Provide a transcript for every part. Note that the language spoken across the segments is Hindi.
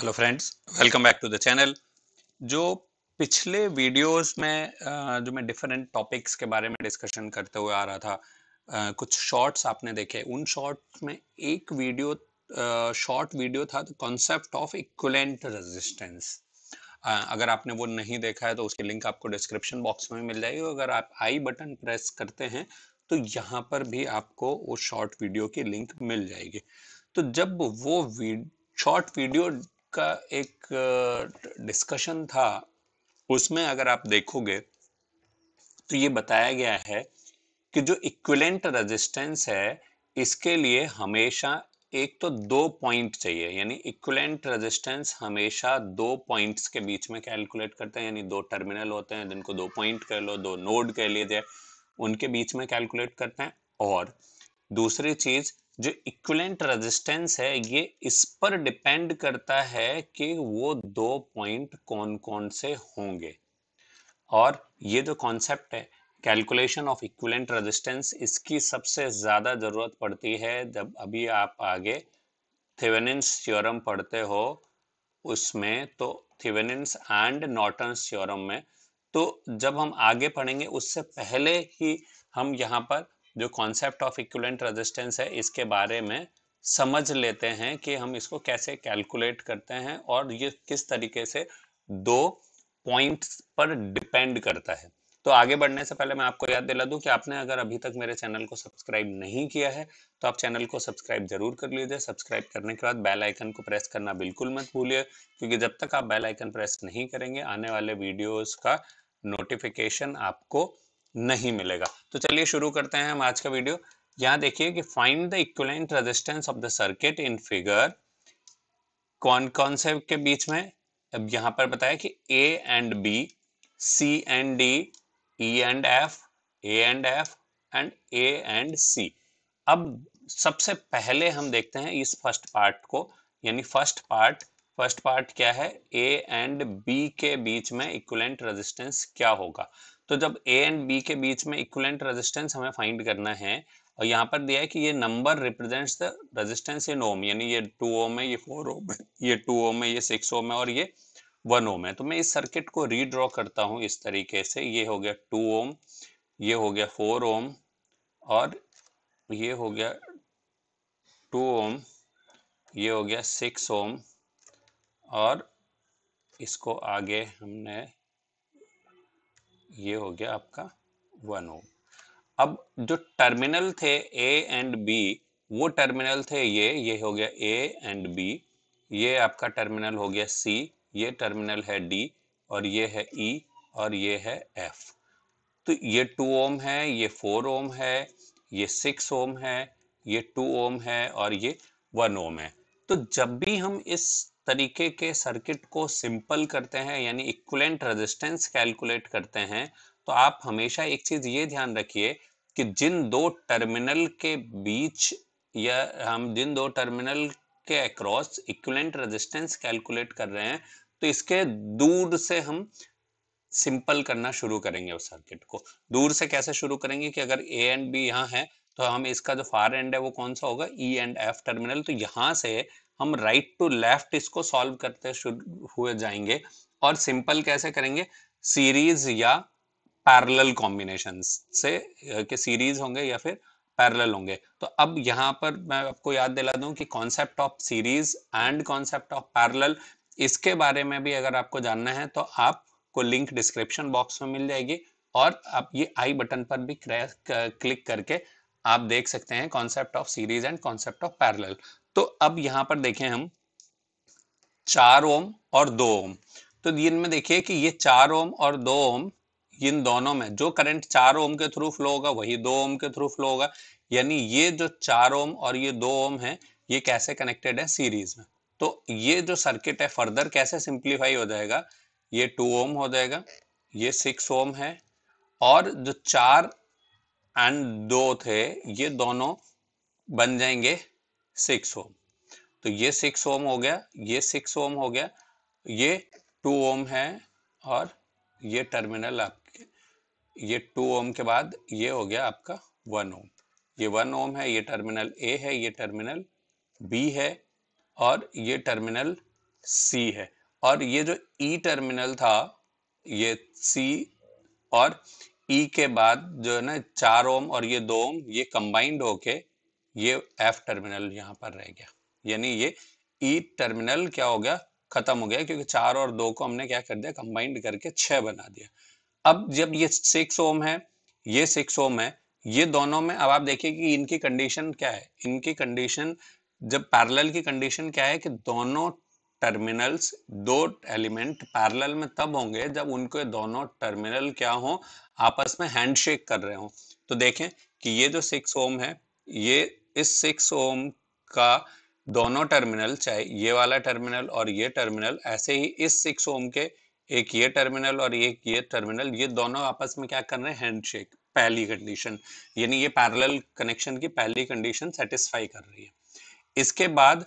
hello friends welcome back to the channel जो पिछले वीडियोस में जो मैं डिफरेंट टॉपिक्स के बारे में डिस्कशन करते हुए आ रहा था कुछ शॉर्ट्स आपने देखे उन शॉर्ट्स में एक वीडियो शॉर्ट वीडियो था तो कॉन्सेप्ट ऑफ इक्वलेंट रेजिस्टेंस अगर आपने वो नहीं देखा है तो उसकी लिंक आपको डिस्क्रिप्शन बॉक्स में मिल जाएगी अगर आप आई बटन प्रेस करते हैं तो यहाँ पर भी आपको वो शॉर्ट वीडियो की लिंक मिल जाएगी तो जब वो शॉर्ट वीडियो का एक डिस्कशन था उसमें अगर आप देखोगे तो ये बताया गया है कि जो इक्विलेंट रेजिस्टेंस है इसके लिए हमेशा एक तो दो पॉइंट चाहिए यानी इक्विलेंट रेजिस्टेंस हमेशा दो पॉइंट्स के बीच में कैलकुलेट करते हैं यानी दो टर्मिनल होते हैं जिनको दो पॉइंट कह लो दो नोड कह लीजिए उनके बीच में कैलकुलेट करते हैं और दूसरी चीज जो इक्वलेंट रेजिस्टेंस है ये इस पर डिपेंड करता है कि वो दो पॉइंट कौन कौन से होंगे और ये जो कॉन्सेप्ट है कैलकुलेशन ऑफ इक्वलेंट रेजिस्टेंस इसकी सबसे ज़्यादा ज़रूरत पड़ती है जब अभी आप आगे थिवेनिन्स थ्योरम पढ़ते हो उसमें तो थिवेनिन्स एंड नॉर्टन्स थ्योरम में तो जब हम आगे पढ़ेंगे उससे पहले ही हम यहाँ पर जो कॉन्सेप्ट ऑफ इक्वलेंट रेजिस्टेंस है इसके बारे में समझ लेते हैं कि हम इसको कैसे कैलकुलेट करते हैं और ये किस तरीके से दो पॉइंट्स पर डिपेंड करता है तो आगे बढ़ने से पहले मैं आपको याद दिला दूं कि आपने अगर अभी तक मेरे चैनल को सब्सक्राइब नहीं किया है तो आप चैनल को सब्सक्राइब जरूर कर लीजिए सब्सक्राइब करने के बाद बेल आइकन को प्रेस करना बिल्कुल मत भूलिए क्योंकि जब तक आप बेल आइकन प्रेस नहीं करेंगे आने वाले वीडियोस का नोटिफिकेशन आपको नहीं मिलेगा तो चलिए शुरू करते हैं हम आज का वीडियो यहाँ देखिए कि find the equivalent resistance of the circuit in figure कौन कौन से के बीच में अब यहाँ पर बताया कि A and B C and D E and F A and F and A and C अब सबसे पहले हम देखते हैं इस फर्स्ट पार्ट को यानी फर्स्ट पार्ट फर्स्ट पार्ट क्या है ए एंड बी के बीच में इक्वलेंट रेजिस्टेंस क्या होगा तो जब ए एंड बी के बीच में इक्वलेंट रेजिस्टेंस हमें फाइंड करना है और यहाँ पर दिया है कि ये number represents the resistance in ohm यानी ये टू ओम है ये फोर ओम है ये टू ओम है ये सिक्स ओम है और ये वन ओम है तो मैं इस सर्किट को रीड्रॉ करता हूँ इस तरीके से ये हो गया टू ओम ये हो गया फोर ओम और ये हो गया टू ओम ये हो गया सिक्स ओम और इसको आगे हमने ये हो गया आपका वन ओम अब जो टर्मिनल थे ए एंड बी वो टर्मिनल थे ये ये हो गया ए एंड बी ये आपका टर्मिनल हो गया सी ये टर्मिनल है डी और ये है ई e, और ये है एफ तो ये टू ओम है ये फोर ओम है ये सिक्स ओम है ये टू ओम है और ये वन ओम है तो जब भी हम इस तरीके के सर्किट को सिंपल करते हैं यानी इक्वलेंट रेजिस्टेंस कैलकुलेट करते हैं तो आप हमेशा एक चीज ये ध्यान रखिए कि जिन दो टर्मिनल के बीच या हम जिन दो टर्मिनल के अक्रॉस इक्वलेंट रेजिस्टेंस कैलकुलेट कर रहे हैं तो इसके दूर से हम सिंपल करना शुरू करेंगे उस सर्किट को दूर से कैसे शुरू करेंगे कि अगर ए एंड बी यहाँ है तो हम इसका जो फार एंड है वो कौन सा होगा ई एंड एफ टर्मिनल तो यहाँ से हम राइट टू लेफ्ट इसको सॉल्व करते हुए जाएंगे और सिंपल कैसे करेंगे सीरीज या पैरेलल कॉम्बिनेशन से के सीरीज होंगे या फिर पैरेलल होंगे तो अब यहाँ पर मैं आपको याद दिला दूं कि concept of series and concept of parallel इसके बारे में भी अगर आपको जानना है तो आपको लिंक डिस्क्रिप्शन बॉक्स में मिल जाएगी और आप ये आई बटन पर भी क्लिक करके आप देख सकते हैं concept of series and concept of parallel तो अब यहां पर देखें हम चार ओम और दो ओम तो इनमें देखिए कि ये चार ओम और दो ओम इन दोनों में जो करंट चार ओम के थ्रू फ्लो होगा वही दो ओम के थ्रू फ्लो होगा यानी ये जो चार ओम और ये दो ओम है ये कैसे कनेक्टेड है सीरीज में तो ये जो सर्किट है फर्दर कैसे सिंप्लीफाई हो जाएगा ये टू ओम हो जाएगा ये सिक्स ओम है और जो चार एंड दो थे ये दोनों बन जाएंगे सिक्स ओम तो ये सिक्स ओम हो गया ये सिक्स ओम हो गया ये टू ओम है और ये टर्मिनल आपके ये टू ओम के बाद ये हो गया आपका वन ओम ये वन ओम है ये टर्मिनल ए है ये टर्मिनल बी है और ये टर्मिनल सी है और ये जो ई e टर्मिनल था ये सी और ई e के बाद जो है ना चार ओम और ये दो ओम ये कंबाइंड होके ये एफ टर्मिनल यहाँ पर रह गया यानी ये ई e टर्मिनल क्या हो गया खत्म हो गया क्योंकि चार और दो को हमने क्या कर दिया कंबाइंड करके छह बना दिया अब जब ये सिक्स ओम है ये सिक्स ओम है ये दोनों में अब आप देखिए कि इनकी कंडीशन क्या है इनकी कंडीशन जब पैरेलल की कंडीशन क्या है कि दोनों टर्मिनल्स दो एलिमेंट पैरेलल में तब होंगे जब उनके दोनों टर्मिनल क्या हो आपस में हैंडशेक कर रहे हो तो देखें कि ये जो सिक्स ओम है ये इस सिक्स ओम का दोनों टर्मिनल चाहे ये वाला टर्मिनल और ये टर्मिनल ऐसे ही इस सिक्स ओम के एक ये टर्मिनल और एक ये टर्मिनल ये दोनों आपस में क्या कर रहे हैं हैंडशेक पहली कंडीशन यानी ये पैरेलल कनेक्शन की पहली कंडीशन सेटिस्फाई कर रही है इसके बाद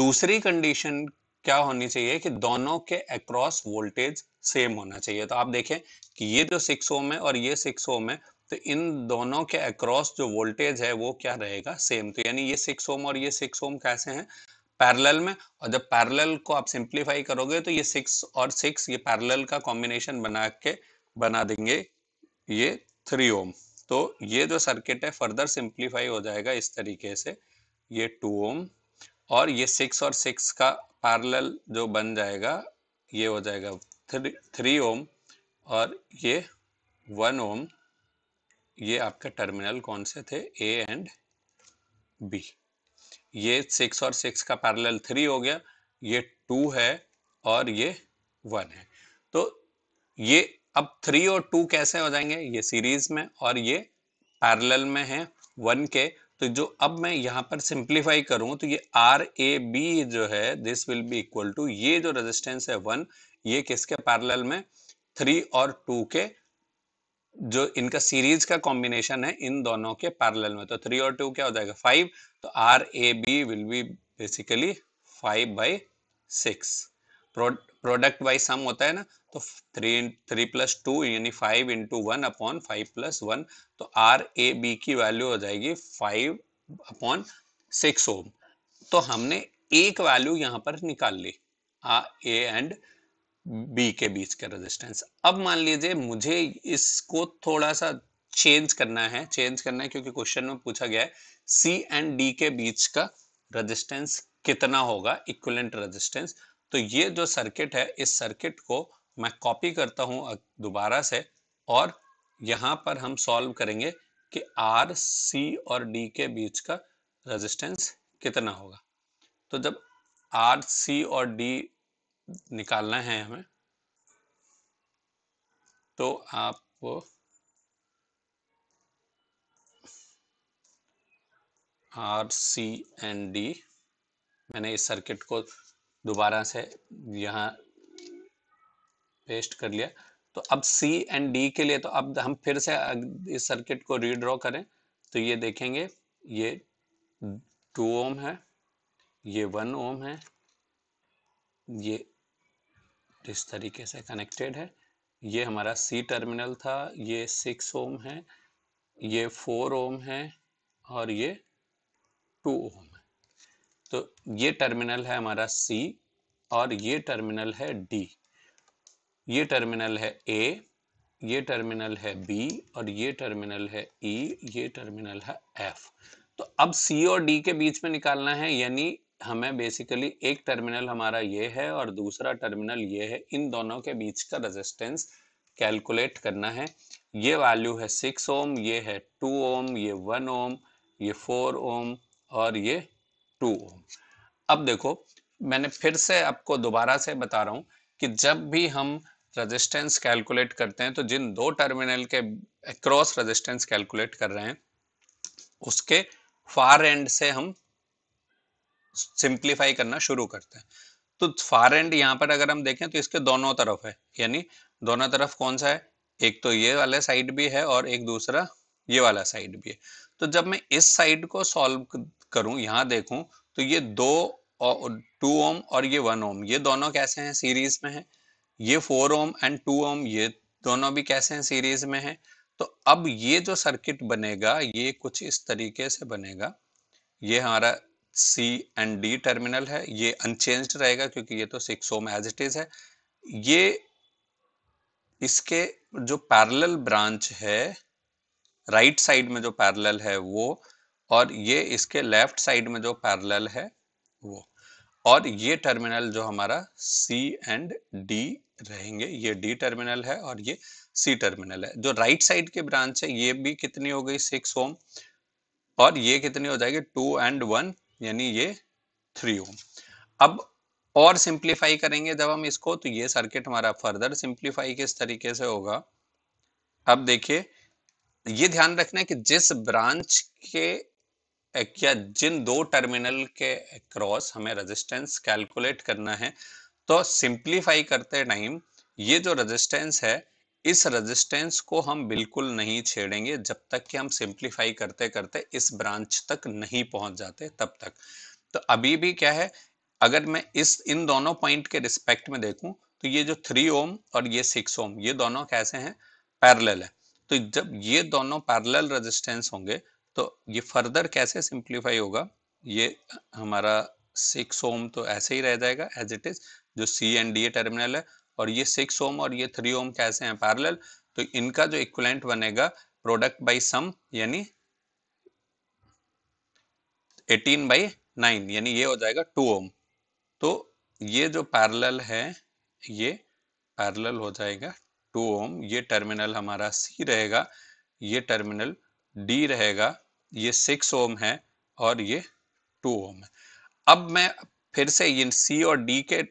दूसरी कंडीशन क्या होनी चाहिए कि दोनों के अक्रॉस वोल्टेज सेम होना चाहिए तो आप देखें कि ये जो सिक्स ओम है और ये सिक्स ओम है तो इन दोनों के अक्रॉस जो वोल्टेज है वो क्या रहेगा सेम तो यानी ये सिक्स ओम और ये सिक्स ओम कैसे हैं पैरेलल में और जब पैरेलल को आप सिंप्लीफाई करोगे तो ये सिक्स और सिक्स ये पैरेलल का कॉम्बिनेशन बना के बना देंगे ये थ्री ओम तो ये जो सर्किट है फर्दर सिंप्लीफाई हो जाएगा इस तरीके से ये टू ओम और ये सिक्स और सिक्स का पार्लल जो बन जाएगा ये हो जाएगा थ्री थ्री ओम और ये वन ओम ये आपके टर्मिनल कौन से थे ए एंड बी ये सिक्स और सिक्स का पैरेलल थ्री हो गया ये टू है और ये वन है तो ये अब थ्री और टू कैसे हो जाएंगे ये सीरीज में और ये पैरेलल में है वन के तो जो अब मैं यहाँ पर सिंप्लीफाई करूँ तो ये आर ए बी जो है this will be equal to ये जो रेजिस्टेंस है वन ये किसके पैरेलल में थ्री और टू के जो इनका सीरीज का कॉम्बिनेशन है इन दोनों के पैरेलल में तो थ्री और टू क्या हो जाएगा फाइव तो R A B will be basically five by six product wise sum होता है ना तो थ्री थ्री प्लस टू यानी five into one upon five plus one तो आर ए बी की वैल्यू हो जाएगी फाइव अपॉन सिक्स ओम तो हमने एक वैल्यू यहाँ पर निकाल ली आ ए एंड बी के बीच का रेजिस्टेंस अब मान लीजिए मुझे इसको थोड़ा सा चेंज करना है चेंज करना है क्योंकि क्वेश्चन में पूछा गया है सी एंड डी के बीच का रेजिस्टेंस कितना होगा इक्वलेंट रेजिस्टेंस तो ये जो सर्किट है इस सर्किट को मैं कॉपी करता हूं दोबारा से और यहां पर हम सॉल्व करेंगे कि आर सी और डी के बीच का रेजिस्टेंस कितना होगा तो जब आर सी और डी निकालना है हमें तो आप आर सी एंड डी मैंने इस सर्किट को दोबारा से यहाँ पेस्ट कर लिया तो अब सी एंड डी के लिए तो अब हम फिर से इस सर्किट को रीड्रॉ करें तो ये देखेंगे ये टू ओम है ये वन ओम है ये इस तरीके से कनेक्टेड है ये हमारा सी टर्मिनल था ये सिक्स ओम है ये फोर ओम है और ये टू ओम है तो ये टर्मिनल है हमारा सी और ये टर्मिनल है डी ये टर्मिनल है ए ये टर्मिनल है बी और ये टर्मिनल है ई e, ये टर्मिनल है एफ तो अब सी और डी के बीच में निकालना है यानी हमें बेसिकली एक टर्मिनल हमारा ये है और दूसरा टर्मिनल ये है इन दोनों के बीच का रेजिस्टेंस कैलकुलेट करना है ये वैल्यू है सिक्स ओम ये है टू ओम ये वन ओम ये फोर ओम और ये टू ओम अब देखो मैंने फिर से आपको दोबारा से बता रहा हूँ कि जब भी हम रेजिस्टेंस कैलकुलेट करते हैं तो जिन दो टर्मिनल के अक्रॉस रेजिस्टेंस कैलकुलेट कर रहे हैं उसके फार एंड से हम सिंप्लीफाई करना शुरू करते हैं तो फार एंड यहाँ पर अगर हम देखें तो इसके दोनों तरफ है यानी दोनों तरफ कौन सा है एक तो ये वाला साइड भी है और एक दूसरा ये वाला साइड भी है तो जब मैं इस साइड को सॉल्व करूं यहां देखूं तो ये दो और टू ओम और ये वन ओम ये दोनों कैसे हैं सीरीज में है ये four ohm and two ohm ये दोनों भी कैसे हैं सीरीज में है तो अब ये जो सर्किट बनेगा ये कुछ इस तरीके से बनेगा ये हमारा सी एंड डी टर्मिनल है ये अनचेंज रहेगा क्योंकि ये तो six ohm as it is है ये इसके जो पैरेलल ब्रांच है राइट right साइड में जो पैरेलल है वो और ये इसके लेफ्ट साइड में जो पैरेलल है वो और ये टर्मिनल जो हमारा सी एंड डी रहेंगे ये डी टर्मिनल है और ये सी टर्मिनल है जो राइट साइड की ब्रांच है ये भी कितनी हो गई सिक्स ओम और ये कितनी हो जाएगी टू एंड वन यानी ये थ्री ओम अब और सिंप्लीफाई करेंगे जब हम इसको तो ये सर्किट हमारा फर्दर सिंप्लीफाई किस तरीके से होगा अब देखिए ये ध्यान रखना है कि जिस ब्रांच के या जिन दो टर्मिनल के क्रॉस हमें रेजिस्टेंस कैलकुलेट करना है तो सिंप्लीफाई करते टाइम ये जो रेजिस्टेंस है इस रेजिस्टेंस को हम बिल्कुल नहीं छेड़ेंगे जब तक कि हम सिंप्लीफाई करते करते इस ब्रांच तक नहीं पहुंच जाते तब तक तो अभी भी क्या है अगर मैं इस इन दोनों पॉइंट के रिस्पेक्ट में देखूं तो ये जो थ्री ओम और ये सिक्स ओम ये दोनों कैसे हैं पैरेलल है तो जब ये दोनों पैरेलल रेजिस्टेंस होंगे तो ये फर्दर कैसे सिंप्लीफाई होगा ये हमारा सिक्स ओम तो ऐसे ही रह जाएगा एज इट इज जो C and D A terminal है और ये सिक्स ओम और ये थ्री ओम कैसे हैं पैरेलल तो इनका जो इक्वलेंट बनेगा प्रोडक्ट बाई सम यानी एटीन बाई नाइन यानी ये हो जाएगा टू ओम तो ये जो पैरेलल है ये पैरेलल हो जाएगा टू ओम ये टर्मिनल हमारा सी रहेगा ये टर्मिनल डी रहेगा ये सिक्स ओम है और ये टू ओम है अब मैं फिर से ये सी और डी के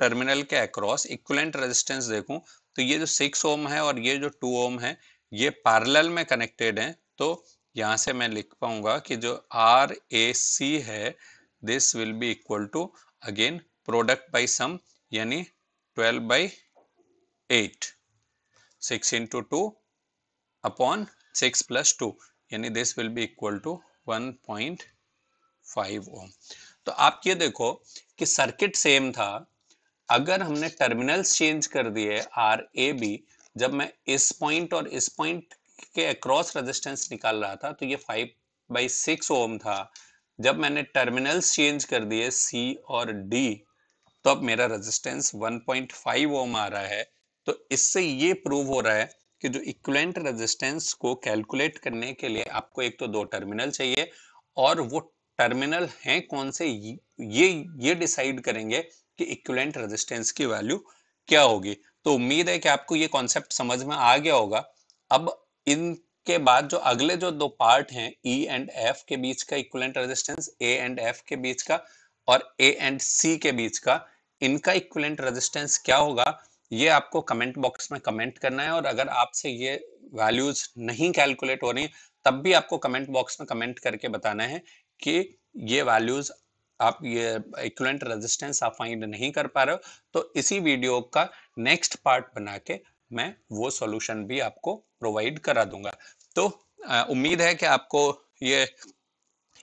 टर्मिनल के अक्रॉस इक्वलेंट रेजिस्टेंस देखूं तो ये जो सिक्स ओम है और ये जो टू ओम है ये पैरेलल में कनेक्टेड हैं तो यहाँ से मैं लिख पाऊंगा कि जो आर ए सी है this will be equal to again product by sum यानी twelve by eight six into two upon six plus two यानी this will be equal to 1.5 ohm तो आप ये देखो कि सर्किट सेम था अगर हमने टर्मिनल्स चेंज कर दिए आर ए बी जब मैं इस पॉइंट और इस पॉइंट के अक्रॉस रेजिस्टेंस निकाल रहा था तो ये 5 बाई सिक्स ओम था जब मैंने टर्मिनल्स चेंज कर दिए सी और डी तो अब मेरा रेजिस्टेंस 1.5 ओम आ रहा है तो इससे ये प्रूव हो रहा है कि जो इक्वलेंट रेजिस्टेंस को कैलकुलेट करने के लिए आपको एक तो दो टर्मिनल चाहिए और वो टर्मिनल हैं कौन से ये ये डिसाइड करेंगे कि इक्वलेंट रेजिस्टेंस की वैल्यू क्या होगी तो उम्मीद है कि आपको ये कॉन्सेप्ट समझ में आ गया होगा अब इनके बाद जो अगले जो दो पार्ट हैं ई एंड एफ के बीच का equivalent resistance A and F के बीच का और ए एंड सी के बीच का इनका इक्वलेंट रेजिस्टेंस क्या होगा ये आपको कमेंट बॉक्स में कमेंट करना है और अगर आपसे ये वैल्यूज नहीं कैलकुलेट हो रही तब भी आपको कमेंट बॉक्स में कमेंट करके बताना है कि ये वैल्यूज आप ये इक्वलेंट रेजिस्टेंस आप फाइंड नहीं कर पा रहे हो तो इसी वीडियो का नेक्स्ट पार्ट बना के मैं वो सॉल्यूशन भी आपको प्रोवाइड करा दूंगा तो उम्मीद है कि आपको ये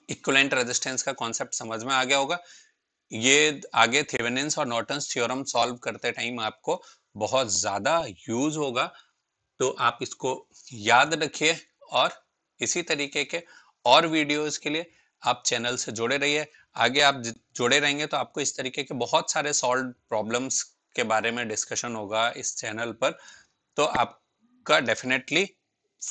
इक्वलेंट रेजिस्टेंस का कॉन्सेप्ट समझ में आ गया होगा ये आगे थेवेनेंस और नॉर्टन्स थ्योरम सॉल्व करते टाइम आपको बहुत ज़्यादा यूज होगा तो आप इसको याद रखिए और इसी तरीके के और वीडियोस के लिए आप चैनल से जुड़े रहिए आगे आप जुड़े रहेंगे तो आपको इस तरीके के बहुत सारे सॉल्व प्रॉब्लम्स के बारे में डिस्कशन होगा इस चैनल पर तो आपका डेफिनेटली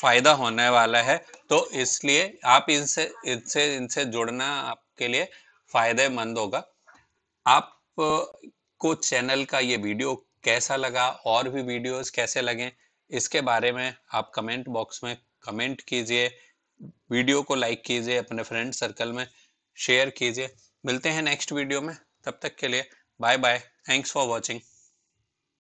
फायदा होने वाला है तो इसलिए आप इनसे इनसे इनसे जुड़ना आपके लिए फायदेमंद होगा आप को चैनल का ये वीडियो कैसा लगा और भी वीडियोस कैसे लगे इसके बारे में आप कमेंट बॉक्स में कमेंट कीजिए वीडियो को लाइक कीजिए अपने फ्रेंड सर्कल में शेयर कीजिए मिलते हैं नेक्स्ट वीडियो में तब तक के लिए bye bye thanks for watching